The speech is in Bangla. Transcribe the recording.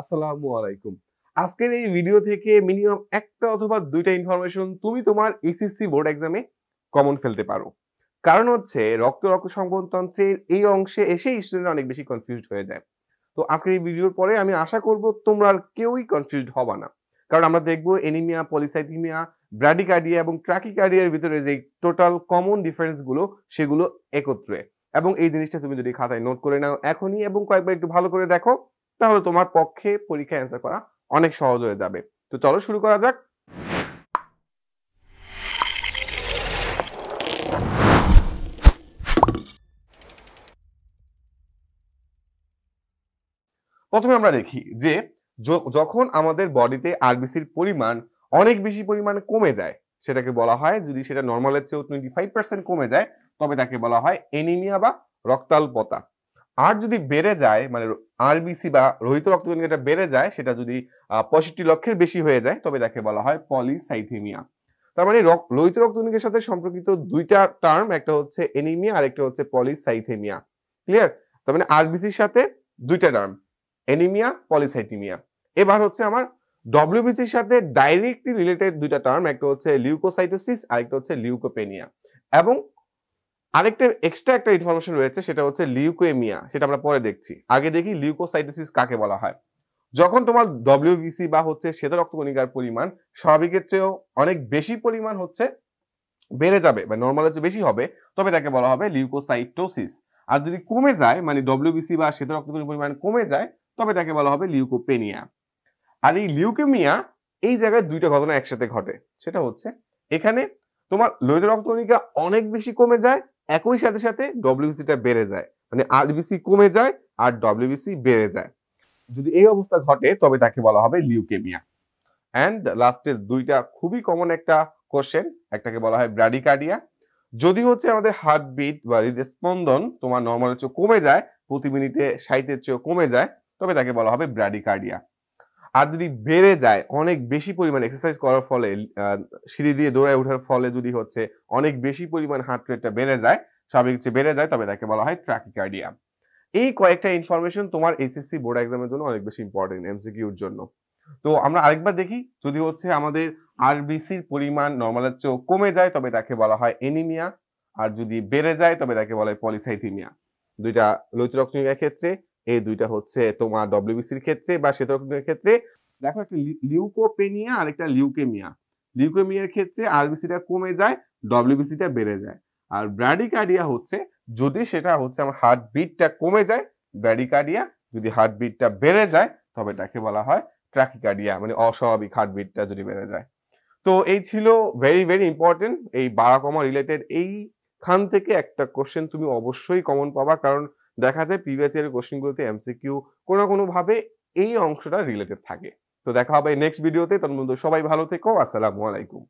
আসসালামু আলাইকুম আজকের এই ভিডিও থেকে মিনিমাম একটা অথবা দুইটা ইনফরমেশন তুমি তোমার এসএসসি বোর্ড এক্সামে কমন ফেলতে পারো কারণ হচ্ছে রক্ত রক্ত সংবহনতন্ত্রের এই অংশে এসে স্টুডেন্ট অনেক বেশি কনফিউজড হয়ে যায় তো আজকের এই ভিডিওর পরে আমি আশা করব তোমরা আর কেউই কনফিউজড হবা না কারণ আমরা দেখব এনিমিয়া পলিসাইথিমিয়া ব্র্যাডিকার্ডিয়া এবং ট্র্যাকিকার্ডিয়ার ভিতরে যে টোটাল কমন ডিফারেন্সগুলো সেগুলো একত্রে এবং এই জিনিসটা তুমি যদি খাতায় নোট করে নাও এখনই এবং কয়েকবার একটু ভালো করে দেখো তাহলে তোমার পক্ষে পরীক্ষা অ্যান্সার করা অনেক সহজ হয়ে যাবে তো চলো শুরু করা যাক প্রথমে আমরা দেখি যে যখন আমাদের বডিতে আরবিসির পরিমাণ অনেক বেশি পরিমাণে কমে যায় সেটাকে বলা হয় যদি সেটা নর্মালের চেয়েও টোয়েন্টি ফাইভ পার্সেন্ট কমে যায় তবে তাকে বলা হয় এনিমিয়া বা রক্তাল্পতা আর যদি বেড়ে যায় মানে আরবিসি বা রোহিত রক্তকণিকা এটা বেড়ে যায় সেটা যদি পঁয়ষট্টি লক্ষের বেশি হয়ে যায় তবে তাকে বলা হয় পলিসাইথেমিয়া তার মানে লোহিত রক্তকণিকার সাথে সম্পর্কিত দুইটা টার্ম একটা হচ্ছে এনিমিয়া আর একটা হচ্ছে পলিসাইথেমিয়া ক্লিয়ার তার মানে আরবিসির সাথে দুইটা টার্ম এনিমিয়া পলিসাইথেমিয়া এবার হচ্ছে আমার ডব্লিউবিসির সাথে ডাইরেক্টলি রিলেটেড দুইটা টার্ম একটা হচ্ছে লিউকোসাইটোসিস আর একটা হচ্ছে লিউকোপেনিয়া এবং আরেকটা এক্সট্রা একটা ইনফরমেশন রয়েছে সেটা হচ্ছে লিউকোমিয়া সেটা আমরা পরে দেখছি আগে দেখি লিউকোসাইটোসিস কাকে বলা হয় যখন তোমার ডব্লিউবিসি বা হচ্ছে শ্বেত রক্তকণিকার পরিমাণ স্বাভাবিকের চেয়েও অনেক বেশি পরিমাণ হচ্ছে বেড়ে যাবে বা নর্মাল হচ্ছে বেশি হবে তবে তাকে বলা হবে লিউকোসাইটোসিস আর যদি কমে যায় মানে ডব্লিউবিসি বা শ্বেত রক্তকণির পরিমাণ কমে যায় তবে তাকে বলা হবে লিউকোপেনিয়া আর এই লিউকেমিয়া এই জায়গায় দুইটা ঘটনা একসাথে ঘটে সেটা হচ্ছে এখানে তোমার লোহিত রক্তকণিকা অনেক বেশি কমে যায় একই সাথে সাথে ডব্লিউবিসিটা বেড়ে যায় মানে আরবিসি কমে যায় আর ডব্লিউবিসি বেড়ে যায় যদি এই অবস্থা ঘটে তবে তাকে বলা হবে লিউকেমিয়া অ্যান্ড লাস্টের দুইটা খুবই কমন একটা কোশ্চেন একটাকে বলা হয় ব্রাডিকার্ডিয়া যদি হচ্ছে আমাদের হার্টবিট বা হৃদ স্পন্দন তোমার নর্মালের চেয়ে কমে যায় প্রতি মিনিটে সাইতের চেয়ে কমে যায় তবে তাকে বলা হবে ব্রাডিকার্ডিয়া আর যদি বেড়ে যায় অনেক বেশি পরিমাণ এক্সারসাইজ করার ফলে সিঁড়ি দিয়ে দৌড়ায় ওঠার ফলে যদি হচ্ছে অনেক বেশি পরিমাণ হার্ট রেটটা বেড়ে যায় স্বাভাবিক যে বেড়ে যায় তবে তাকে বলা হয় ট্র্যাকিকার্ডিয়া এই কয়েকটা ইনফরমেশন তোমার এসএসসি বোর্ড এক্সামের জন্য অনেক বেশি ইম্পর্টেন্ট এমসিকিউর জন্য তো আমরা আরেকবার দেখি যদি হচ্ছে আমাদের আরবিসির পরিমাণ নর্মালের চেয়েও কমে যায় তবে তাকে বলা হয় এনিমিয়া আর যদি বেড়ে যায় তবে তাকে বলা হয় পলিসাইথিমিয়া দুইটা লোহিত ক্ষেত্রে এই দুইটা হচ্ছে তোমার ডব্লিউবিসির ক্ষেত্রে বা শ্বেতকের ক্ষেত্রে দেখো একটা লিউকোপেনিয়া আর একটা লিউকেমিয়া লিউকেমিয়ার ক্ষেত্রে আরবিসিটা কমে যায় ডব্লিউবিসিটা বেড়ে যায় আর ব্র্যাডিকার্ডিয়া হচ্ছে যদি সেটা হচ্ছে আমার হার্ট বিটটা কমে যায় ব্র্যাডিকার্ডিয়া যদি হার্ট বিটটা বেড়ে যায় তবে এটাকে বলা হয় ট্র্যাকিকার্ডিয়া মানে অস্বাভাবিক হার্ট বিটটা যদি বেড়ে যায় তো এই ছিল ভেরি ভেরি ইম্পর্টেন্ট এই বারাকমা রিলেটেড রিলেটেড এইখান থেকে একটা কোশ্চেন তুমি অবশ্যই কমন পাবা কারণ দেখা যায় প্রিভিয়াস ইয়ারের কোশ্চেনগুলোতে এমসিকিউ কোনো কোনোভাবে এই অংশটা রিলেটেড থাকে তো দেখা হবে নেক্সট ভিডিওতে তখন বন্ধু সবাই ভালো থেকো আসসালামু আলাইকুম